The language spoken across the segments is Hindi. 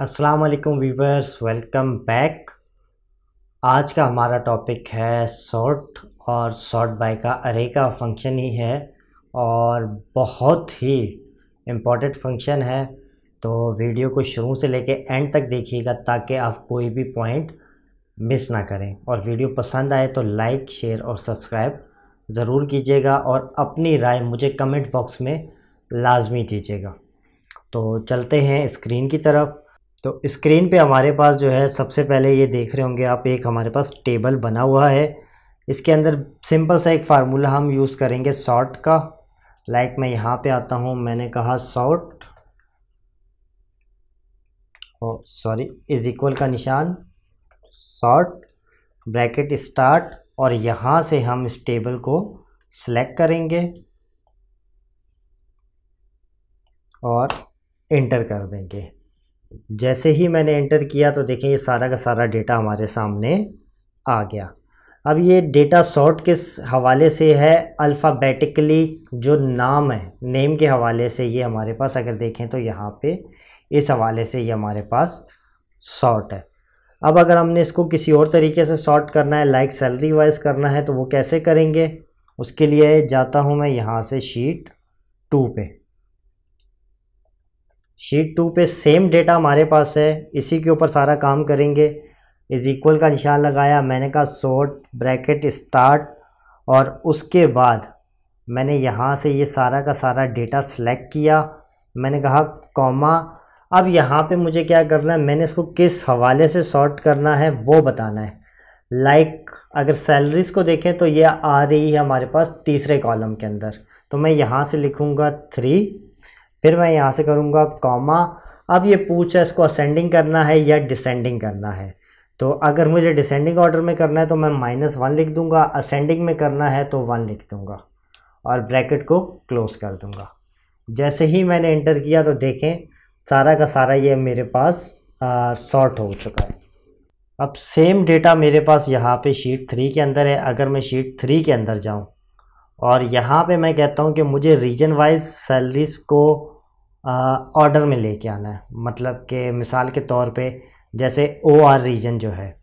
अस्सलाम वालेकुम वीवर्स वेलकम बैक आज का हमारा टॉपिक है सॉर्ट और सॉर्ट बाय का अरे का फंक्शन ही है और बहुत ही इम्पॉर्टेंट फंक्शन है तो वीडियो को शुरू से लेके एंड तक देखिएगा ताकि आप कोई भी पॉइंट मिस ना करें और वीडियो पसंद आए तो लाइक शेयर और सब्सक्राइब ज़रूर कीजिएगा और अपनी राय मुझे कमेंट बॉक्स में लाजमी दीजिएगा तो चलते हैं स्क्रीन की तरफ तो स्क्रीन पे हमारे पास जो है सबसे पहले ये देख रहे होंगे आप एक हमारे पास टेबल बना हुआ है इसके अंदर सिंपल सा एक फार्मूला हम यूज़ करेंगे सॉर्ट का लाइक मैं यहाँ पे आता हूँ मैंने कहा sort oh sorry is equal का निशान सॉर्ट ब्रैकेट स्टार्ट और यहाँ से हम इस टेबल को सिलेक्ट करेंगे और इंटर कर देंगे जैसे ही मैंने एंटर किया तो देखें ये सारा का सारा डेटा हमारे सामने आ गया अब ये डेटा सॉर्ट किस हवाले से है अल्फ़ाबेटिकली जो नाम है नेम के हवाले से ये हमारे पास अगर देखें तो यहाँ पे इस हवाले से ये हमारे पास सॉर्ट है अब अगर हमने इसको किसी और तरीके से सॉर्ट करना है लाइक सैलरी वाइज करना है तो वो कैसे करेंगे उसके लिए जाता हूँ मैं यहाँ से शीट टू पे शीट टू पे सेम डेटा हमारे पास है इसी के ऊपर सारा काम करेंगे इज इक्वल का निशान लगाया मैंने कहा सोर्ट ब्रैकेट स्टार्ट और उसके बाद मैंने यहाँ से ये सारा का सारा डेटा सेलेक्ट किया मैंने कहा कॉमा अब यहाँ पे मुझे क्या करना है मैंने इसको किस हवाले से सॉर्ट करना है वो बताना है लाइक like, अगर सैलरीज़ को देखें तो ये आ रही है हमारे पास तीसरे कॉलम के अंदर तो मैं यहाँ से लिखूँगा थ्री फिर मैं यहाँ से करूँगा कॉमा अब ये पूछा इसको असेंडिंग करना है या डिसेंडिंग करना है तो अगर मुझे डिसेंडिंग ऑर्डर में करना है तो मैं माइनस वन लिख दूंगा असेंडिंग में करना है तो वन लिख दूंगा और ब्रैकेट को क्लोज़ कर दूंगा जैसे ही मैंने इंटर किया तो देखें सारा का सारा ये मेरे पास सॉर्ट हो चुका है अब सेम डेटा मेरे पास यहाँ पे शीट थ्री के अंदर है अगर मैं शीट थ्री के अंदर जाऊँ और यहाँ पर मैं कहता हूँ कि मुझे रीजन वाइज सैलरीज़ को ऑर्डर में लेके आना है मतलब के मिसाल के तौर पे जैसे ओ आर रीजन जो है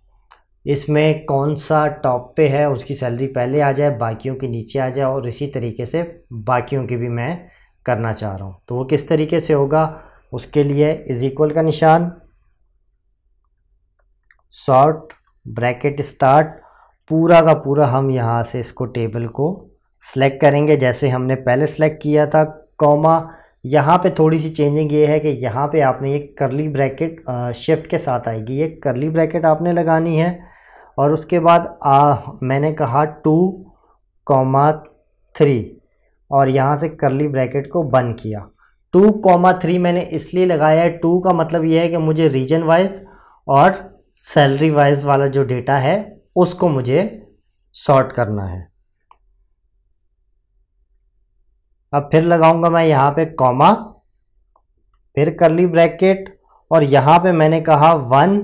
इसमें कौन सा टॉप पे है उसकी सैलरी पहले आ जाए बाकियों के नीचे आ जाए और इसी तरीके से बाकियों की भी मैं करना चाह रहा हूँ तो वो किस तरीके से होगा उसके लिए इज इक्वल का निशान शॉर्ट ब्रैकेट स्टार्ट पूरा का पूरा हम यहाँ से इसको टेबल को सिलेक्ट करेंगे जैसे हमने पहले सेलेक्ट किया था कॉमा यहाँ पे थोड़ी सी चेंजिंग ये है कि यहाँ पे आपने ये करली ब्रैकेट शिफ्ट के साथ आएगी ये करली ब्रैकेट आपने लगानी है और उसके बाद आ, मैंने कहा टू कॉमा थ्री और यहाँ से करली ब्रैकेट को बंद किया टू कॉमा थ्री मैंने इसलिए लगाया है टू का मतलब ये है कि मुझे रीजन वाइज और सैलरी वाइज वाला जो डेटा है उसको मुझे शॉर्ट करना है अब फिर लगाऊंगा मैं यहाँ पे कॉमा फिर करली ब्रैकेट और यहाँ पे मैंने कहा वन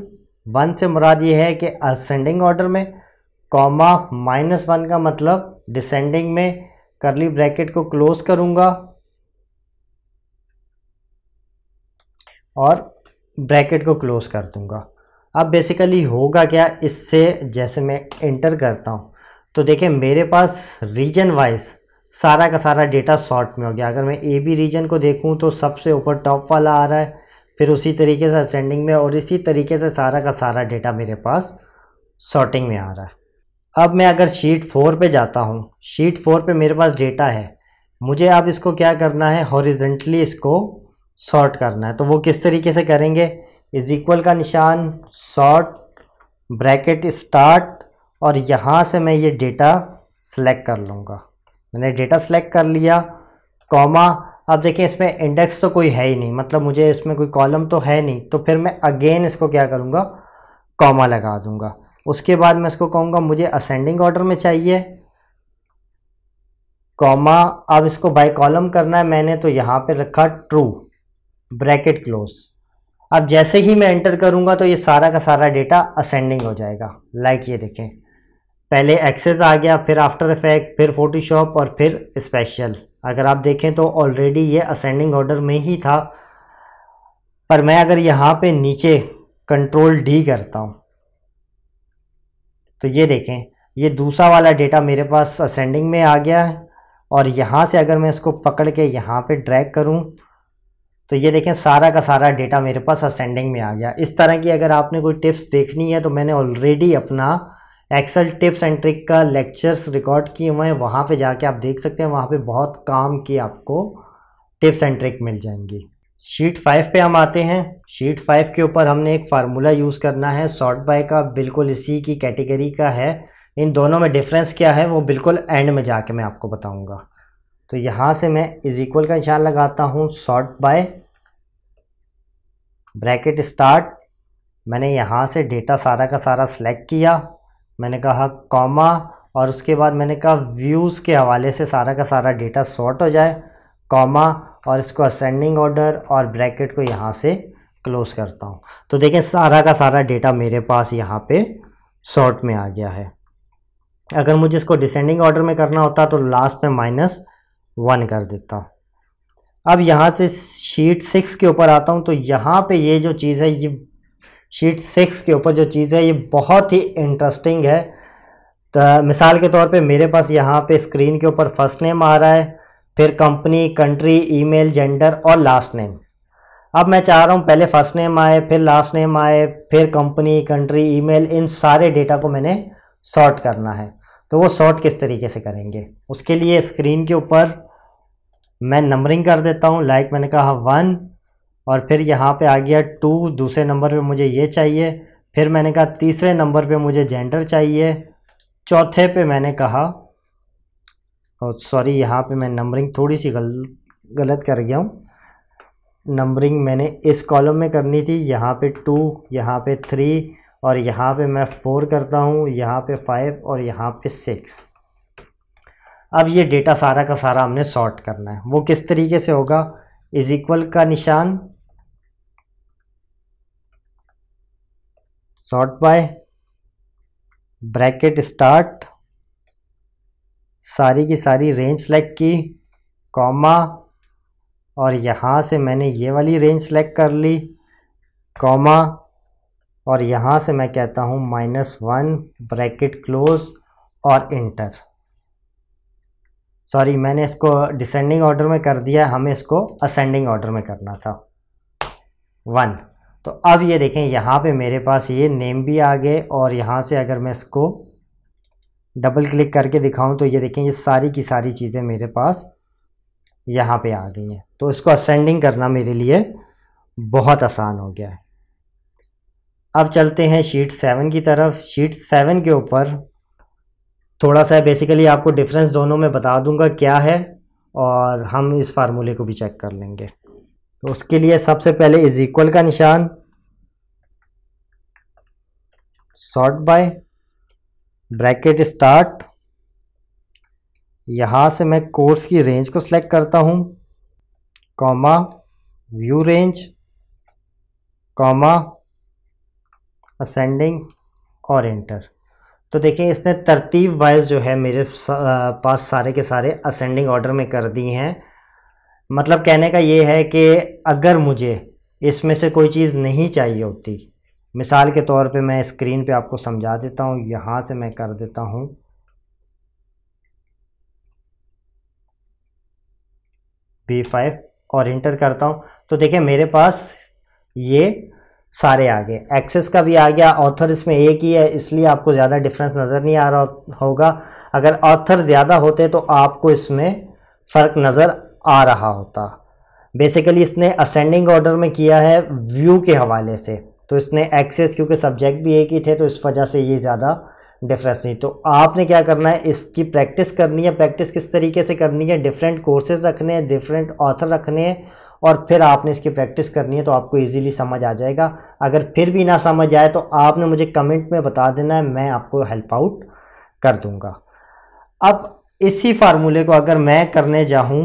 वन से मुराद ये है कि असेंडिंग ऑर्डर में कॉमा माइनस वन का मतलब डिसेंडिंग में करली ब्रैकेट को क्लोज करूँगा और ब्रैकेट को क्लोज कर दूंगा अब बेसिकली होगा क्या इससे जैसे मैं इंटर करता हूँ तो देखें मेरे पास रीजन वाइज सारा का सारा डेटा सॉर्ट में हो गया अगर मैं ए बी रीजन को देखूँ तो सबसे ऊपर टॉप वाला आ रहा है फिर उसी तरीके से असेंडिंग में और इसी तरीके से सारा का सारा डेटा मेरे पास सॉर्टिंग में आ रहा है अब मैं अगर शीट फोर पे जाता हूँ शीट फोर पे मेरे पास डेटा है मुझे अब इसको क्या करना है हॉरिजेंटली इसको सॉर्ट करना है तो वो किस तरीके से करेंगे इज इक्वल का निशान सॉर्ट ब्रैकेट स्टार्ट और यहाँ से मैं ये डेटा सेलेक्ट कर लूँगा मैंने डेटा सेलेक्ट कर लिया कॉमा अब देखिए इसमें इंडेक्स तो कोई है ही नहीं मतलब मुझे इसमें कोई कॉलम तो है नहीं तो फिर मैं अगेन इसको क्या करूँगा कॉमा लगा दूँगा उसके बाद मैं इसको कहूँगा मुझे असेंडिंग ऑर्डर में चाहिए कॉमा अब इसको बाय कॉलम करना है मैंने तो यहाँ पे रखा ट्रू ब्रैकेट क्लोज अब जैसे ही मैं एंटर करूँगा तो ये सारा का सारा डेटा असेंडिंग हो जाएगा लाइक ये देखें पहले एक्सेस आ गया फिर आफ्टर इफेक्ट फिर फोटोशॉप और फिर स्पेशल अगर आप देखें तो ऑलरेडी ये असेंडिंग ऑर्डर में ही था पर मैं अगर यहाँ पे नीचे कंट्रोल डी करता हूँ तो ये देखें ये दूसरा वाला डेटा मेरे पास असेंडिंग में आ गया है और यहाँ से अगर मैं इसको पकड़ के यहाँ पे ड्रैग करूँ तो ये देखें सारा का सारा डेटा मेरे पास असेंडिंग में आ गया इस तरह की अगर आपने कोई टिप्स देखनी है तो मैंने ऑलरेडी अपना एक्सेल टिप्स एंड ट्रिक का लेक्चर्स रिकॉर्ड किए हुए हैं वहाँ पे जाके आप देख सकते हैं वहाँ पे बहुत काम की आपको टिप्स एंड ट्रिक मिल जाएंगी शीट फाइव पे हम आते हैं शीट फाइव के ऊपर हमने एक फार्मूला यूज़ करना है शॉर्ट बाय का बिल्कुल इसी की कैटेगरी का है इन दोनों में डिफरेंस क्या है वो बिल्कुल एंड में जाके मैं आपको बताऊँगा तो यहाँ से मैं इज इक्वल का निशान लगाता हूँ शॉर्ट बाय ब्रैकेट स्टार्ट मैंने यहाँ से डेटा सारा का सारा सेलेक्ट किया मैंने कहा कॉमा और उसके बाद मैंने कहा व्यूज़ के हवाले से सारा का सारा डेटा सॉर्ट हो जाए कॉमा और इसको असेंडिंग ऑर्डर और ब्रैकेट को यहाँ से क्लोज़ करता हूँ तो देखें सारा का सारा डेटा मेरे पास यहाँ पे सॉर्ट में आ गया है अगर मुझे इसको डिसेंडिंग ऑर्डर में करना होता तो लास्ट में माइनस वन कर देता अब यहाँ से शीट सिक्स के ऊपर आता हूँ तो यहाँ पे ये जो चीज़ है ये शीट सिक्स के ऊपर जो चीज़ है ये बहुत ही इंटरेस्टिंग है तो मिसाल के तौर पे मेरे पास यहाँ पे स्क्रीन के ऊपर फर्स्ट नेम आ रहा है फिर कंपनी कंट्री ईमेल जेंडर और लास्ट नेम अब मैं चाह रहा हूँ पहले फर्स्ट नेम आए फिर लास्ट नेम आए फिर कंपनी कंट्री ईमेल इन सारे डेटा को मैंने सॉर्ट करना है तो वो सॉर्ट किस तरीके से करेंगे उसके लिए स्क्रीन के ऊपर मैं नंबरिंग कर देता हूँ लाइक मैंने कहा वन और फिर यहाँ पे आ गया टू दूसरे नंबर पे मुझे ये चाहिए फिर मैंने कहा तीसरे नंबर पे मुझे जेंडर चाहिए चौथे पे मैंने कहा और सॉरी यहाँ पे मैं नंबरिंग थोड़ी सी गल गलत कर गया हूँ नंबरिंग मैंने इस कॉलम में करनी थी यहाँ पे टू यहाँ पे थ्री और यहाँ पे मैं फ़ोर करता हूँ यहाँ पे फाइव और यहाँ पे सिक्स अब ये डेटा सारा का सारा हमने सॉर्ट करना है वो किस तरीके से होगा इज इक्वल का निशान सॉर्ट बाय ब्रैकेट स्टार्ट सारी की सारी रेंज सेलेक्ट की कॉमा और यहाँ से मैंने ये वाली रेंज सेलेक्ट कर ली कॉमा और यहाँ से मैं कहता हूँ माइनस वन ब्रैकेट क्लोज और इंटर सॉरी मैंने इसको डिसेंडिंग ऑर्डर में कर दिया हमें इसको असेंडिंग ऑर्डर में करना था वन तो अब ये देखें यहाँ पे मेरे पास ये नेम भी आ गए और यहाँ से अगर मैं इसको डबल क्लिक करके दिखाऊं तो ये देखें ये सारी की सारी चीज़ें मेरे पास यहाँ पे आ गई हैं तो इसको असेंडिंग करना मेरे लिए बहुत आसान हो गया है अब चलते हैं शीट सेवन की तरफ शीट सेवन के ऊपर थोड़ा सा बेसिकली आपको डिफरेंस दोनों में बता दूंगा क्या है और हम इस फार्मूले को भी चेक कर लेंगे तो उसके लिए सबसे पहले इज इक्वल का निशान सॉर्ट बाय ब्रैकेट स्टार्ट यहाँ से मैं कोर्स की रेंज को सिलेक्ट करता हूँ comma view range comma ascending और एंटर तो देखिए इसने तरतीब वाइज जो है मेरे पास सारे के सारे असेंडिंग ऑर्डर में कर दिए हैं मतलब कहने का ये है कि अगर मुझे इसमें से कोई चीज़ नहीं चाहिए होती मिसाल के तौर पे मैं स्क्रीन पे आपको समझा देता हूँ यहाँ से मैं कर देता हूँ बी फाइव और इंटर करता हूँ तो देखिए मेरे पास ये सारे आ गए एक्सेस का भी आ गया ऑथर इसमें एक ही है इसलिए आपको ज़्यादा डिफरेंस नज़र नहीं आ रहा होगा अगर ऑथर ज़्यादा होते तो आपको इसमें फ़र्क नज़र आ रहा होता बेसिकली इसने असेंडिंग ऑर्डर में किया है व्यू के हवाले से तो इसने एक्सेस क्योंकि सब्जेक्ट भी एक ही थे तो इस वजह से ये ज़्यादा डिफरेंस नहीं तो आपने क्या करना है इसकी प्रैक्टिस करनी है प्रैक्टिस किस तरीके से करनी है डिफरेंट कोर्सेज रखने हैं डिफरेंट ऑथर रखने हैं और फिर आपने इसकी प्रैक्टिस करनी है तो आपको इजीली समझ आ जाएगा अगर फिर भी ना समझ आए तो आपने मुझे कमेंट में बता देना है मैं आपको हेल्प आउट कर दूंगा अब इसी फार्मूले को अगर मैं करने जाऊँ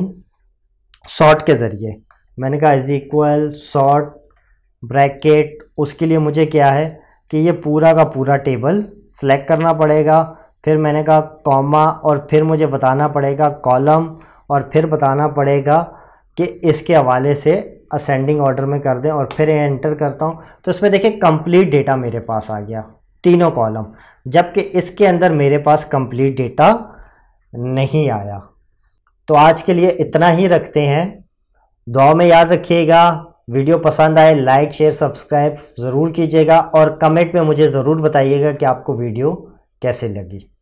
शॉर्ट के ज़रिए मैंने कहा इज इक्वल शॉर्ट ब्रैकेट उसके लिए मुझे क्या है कि ये पूरा का पूरा टेबल सेलेक्ट करना पड़ेगा फिर मैंने कहा कॉमा और फिर मुझे बताना पड़ेगा कॉलम और फिर बताना पड़ेगा कि इसके हवाले से असेंडिंग ऑर्डर में कर दें और फिर एंटर करता हूँ तो इसमें देखिए कंप्लीट डेटा मेरे पास आ गया तीनों कॉलम जबकि इसके अंदर मेरे पास कंप्लीट डेटा नहीं आया तो आज के लिए इतना ही रखते हैं दुआ में याद रखिएगा वीडियो पसंद आए लाइक शेयर सब्सक्राइब ज़रूर कीजिएगा और कमेंट में मुझे ज़रूर बताइएगा कि आपको वीडियो कैसे लगी